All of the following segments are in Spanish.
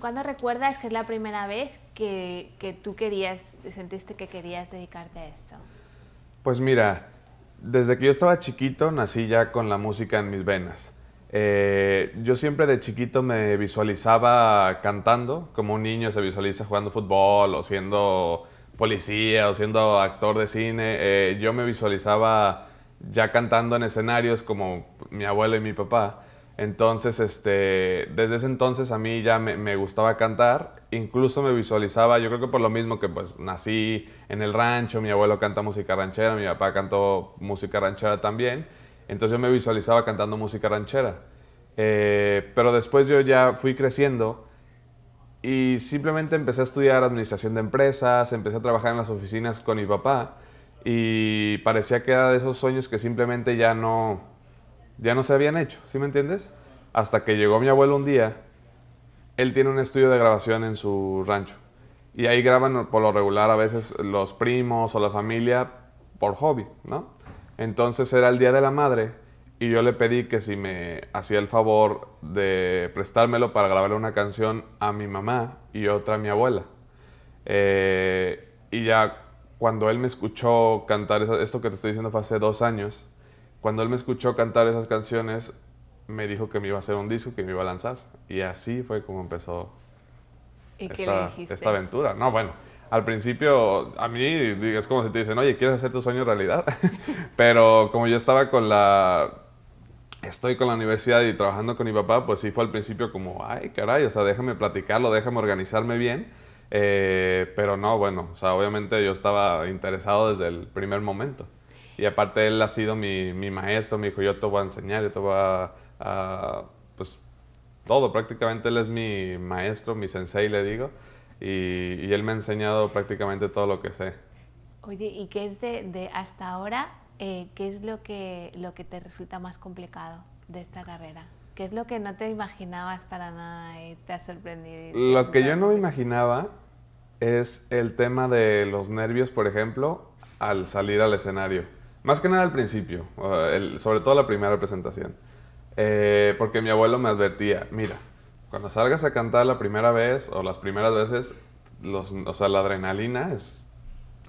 ¿Cuándo recuerdas que es la primera vez que, tú querías, sentiste que querías dedicarte a esto? Pues mira, desde que yo estaba chiquito nací ya con la música en mis venas. Eh, yo siempre de chiquito me visualizaba cantando, como un niño se visualiza jugando fútbol o siendo policía o siendo actor de cine. Eh, yo me visualizaba ya cantando en escenarios como mi abuelo y mi papá. Entonces, este, desde ese entonces a mí ya me, gustaba cantar, incluso me visualizaba, yo creo que por lo mismo que pues nací en el rancho, mi abuelo canta música ranchera, mi papá cantó música ranchera también, entonces yo me visualizaba cantando música ranchera. Eh, pero después yo ya fui creciendo y simplemente empecé a estudiar administración de empresas, empecé a trabajar en las oficinas con mi papá y parecía que era de esos sueños que simplemente ya no ya no se habían hecho, ¿sí me entiendes? Hasta que llegó mi abuelo un día, él tiene un estudio de grabación en su rancho y ahí graban por lo regular a veces los primos o la familia por hobby, ¿no? Entonces era el Día de la Madre y yo le pedí que si me hacía el favor de prestármelo para grabarle una canción a mi mamá y otra a mi abuela. Eh, y ya cuando él me escuchó cantar esto que te estoy diciendo fue hace dos años, cuando él me escuchó cantar esas canciones, me dijo que me iba a hacer un disco, que me iba a lanzar. Y así fue como empezó esta, aventura. No, bueno, al principio a mí es como si te dicen, oye, ¿quieres hacer tu sueño realidad? Pero como yo estaba con la... Estoy con la universidad y trabajando con mi papá, pues sí fue al principio como, ay, caray, o sea, déjame platicarlo, déjame organizarme bien. Eh, pero no, bueno, o sea, obviamente yo estaba interesado desde el primer momento. Y aparte él ha sido mi, maestro, me dijo, yo te voy a enseñar, yo te voy a, pues todo, prácticamente él es mi maestro, mi sensei le digo, y, y, él me ha enseñado prácticamente todo lo que sé. Oye, ¿y qué es de, hasta ahora, eh, qué es lo que, lo que te resulta más complicado de esta carrera? ¿Qué es lo que no te imaginabas para nada y te ha sorprendido? Lo que yo no me imaginaba es el tema de los nervios, por ejemplo, al salir al escenario. Más que nada al principio, sobre todo la primera presentación. Eh, porque mi abuelo me advertía, mira, cuando salgas a cantar la primera vez o las primeras veces, o sea, la adrenalina es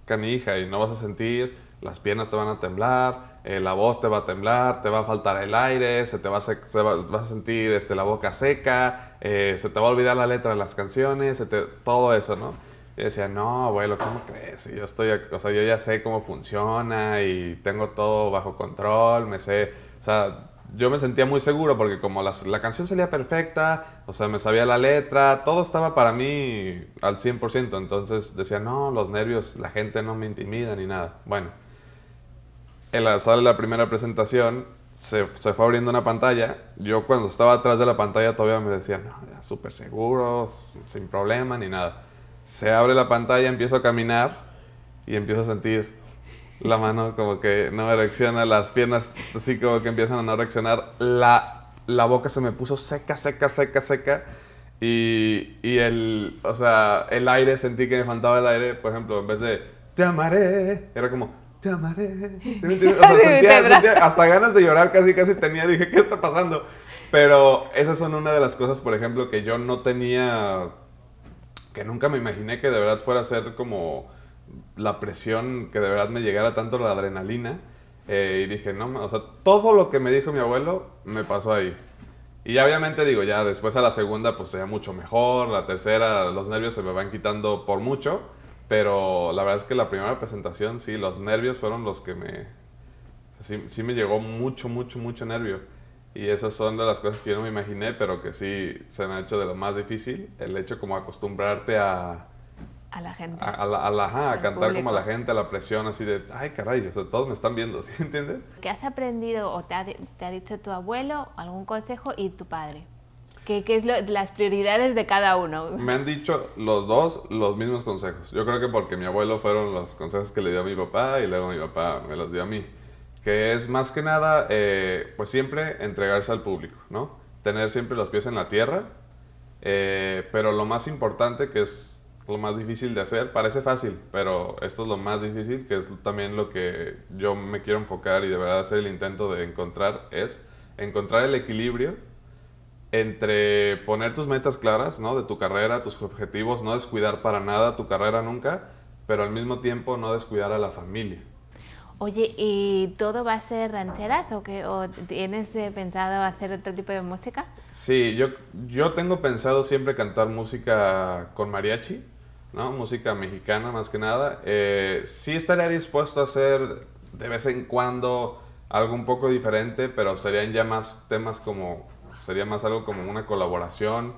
canija y no vas a sentir, las piernas te van a temblar, eh, la voz te va a temblar, te va a faltar el aire, se te va a, vas a sentir este, la boca seca, eh, se te va a olvidar la letra de las canciones, todo eso, ¿no? decía, no, abuelo, ¿cómo crees? Yo estoy, o sea, yo ya sé cómo funciona y tengo todo bajo control, me sé, o sea, yo me sentía muy seguro porque como la, canción salía perfecta, o sea, me sabía la letra, todo estaba para mí al 100%, entonces decía, no, los nervios, la gente no me intimida ni nada. Bueno, en la sala de la primera presentación se, fue abriendo una pantalla, yo cuando estaba atrás de la pantalla todavía me decía, no, súper seguro, sin problema ni nada se abre la pantalla, empiezo a caminar y empiezo a sentir la mano como que no reacciona, las piernas así como que empiezan a no reaccionar, la, la boca se me puso seca, seca, seca, seca. Y, el, sea, el aire, sentí que me faltaba el aire, por ejemplo, en vez de te amaré, era como te amaré. hasta ganas de llorar casi, casi tenía. Dije, ¿qué está pasando? Pero esas son una de las cosas, por ejemplo, que yo no tenía que nunca me imaginé que de verdad fuera a ser como la presión, que de verdad me llegara tanto la adrenalina. Eh, y dije, no, o sea, todo lo que me dijo mi abuelo me pasó ahí. Y obviamente digo, ya después a la segunda pues sea mucho mejor, la tercera los nervios se me van quitando por mucho, pero la verdad es que la primera presentación sí, los nervios fueron los que me... sí me llegó mucho, mucho, mucho nervio. Y esas son de las cosas que yo no me imaginé, pero que sí se me ha hecho de lo más difícil, el hecho como acostumbrarte a... A la gente. A, la, cantar como a la gente, a la presión así de, ay caray, todos me están viendo, ¿sí entiendes? ¿Qué has aprendido o te ha, te ha dicho tu abuelo, algún consejo y tu padre? ¿Qué, qué es lo, las prioridades de cada uno? Me han dicho los dos los mismos consejos. Yo creo que porque mi abuelo fueron los consejos que le dio a mi papá y luego mi papá me los dio a mí que es más que nada, eh, pues siempre entregarse al público, ¿no? Tener siempre los pies en la tierra, eh, pero lo más importante, que es lo más difícil de hacer, parece fácil, pero esto es lo más difícil, que es también lo que yo me quiero enfocar y de verdad hacer el intento de encontrar, es encontrar el equilibrio entre poner tus metas claras, ¿no? De tu carrera, tus objetivos, no descuidar para nada tu carrera nunca, pero al mismo tiempo no descuidar a la familia, Oye, ¿y todo va a ser rancheras o, tienes eh, pensado hacer otro tipo de música? Sí, yo, yo tengo pensado siempre cantar música con mariachi, ¿no? Música mexicana más que nada. Eh, sí estaría dispuesto a hacer de vez en cuando algo un poco diferente, pero serían ya más temas como, sería más algo como una colaboración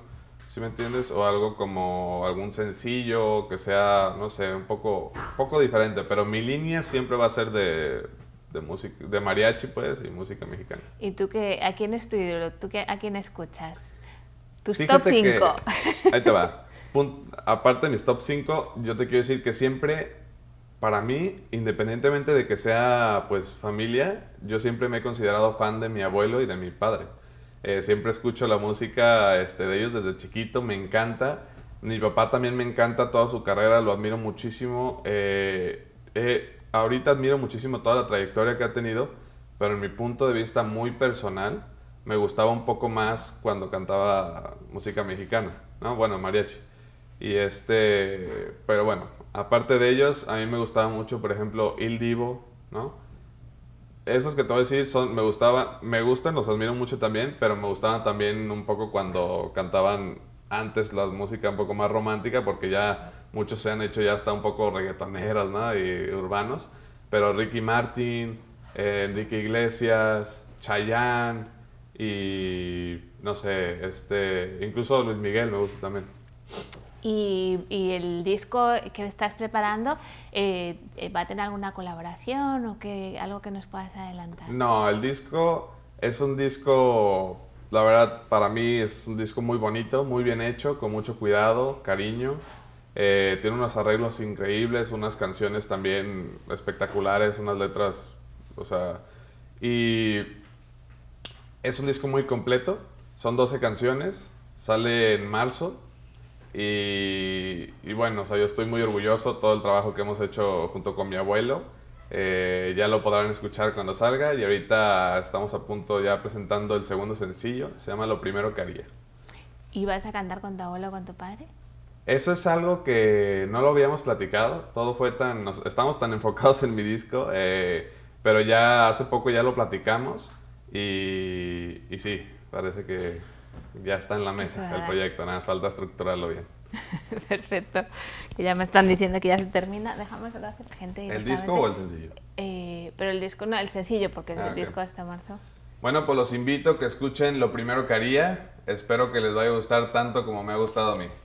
¿sí me entiendes? O algo como algún sencillo que sea, no sé, un poco, poco diferente, pero mi línea siempre va a ser de, de música, de mariachi pues y música mexicana. ¿Y tú qué, a quién es ¿Tú qué, a quién escuchas? Tus top 5. Ahí te va. aparte de mis top 5, yo te quiero decir que siempre, para mí, independientemente de que sea pues familia, yo siempre me he considerado fan de mi abuelo y de mi padre. Eh, siempre escucho la música este, de ellos desde chiquito, me encanta. Mi papá también me encanta toda su carrera, lo admiro muchísimo. Eh, eh, ahorita admiro muchísimo toda la trayectoria que ha tenido, pero en mi punto de vista muy personal, me gustaba un poco más cuando cantaba música mexicana, ¿no? Bueno, mariachi. Y este, pero bueno, aparte de ellos, a mí me gustaba mucho, por ejemplo, Il Divo, ¿no? esos que te voy a decir son, me gustaba, me gustan, los admiro mucho también, pero me gustaban también un poco cuando cantaban antes la música un poco más romántica, porque ya muchos se han hecho ya hasta un poco reggaetoneras, ¿no? Y urbanos. Pero Ricky Martin, eh, Iglesias, Chayanne y no sé, este, incluso Luis Miguel me gusta también y, el disco que estás preparando eh, eh, va a tener alguna colaboración o que, algo que nos puedas adelantar. No, el disco es un disco, la verdad, para mí es un disco muy bonito, muy bien hecho, con mucho cuidado, cariño. Eh, tiene unos arreglos increíbles, unas canciones también espectaculares, unas letras, o sea, y es un disco muy completo, son 12 canciones, sale en marzo y, bueno, o sea, yo estoy muy orgulloso todo el trabajo que hemos hecho junto con mi abuelo. Eh, ya lo podrán escuchar cuando salga y ahorita estamos a punto ya presentando el segundo sencillo, se llama Lo Primero que Haría. ¿Y vas a cantar con tu abuelo o con tu padre? Eso es algo que no lo habíamos platicado, todo fue tan, nos, estamos tan enfocados en mi disco, eh, pero ya hace poco ya lo platicamos y, y sí, parece que ya está en la mesa el proyecto, nada más falta estructurarlo bien. Perfecto. Que ya me están diciendo que ya se termina. la gente. ¿El disco o el sencillo? Eh, pero el disco no, el sencillo, porque es ah, el disco hasta marzo. Bueno, pues los invito que escuchen lo primero que haría. Espero que les vaya a gustar tanto como me ha gustado a mí.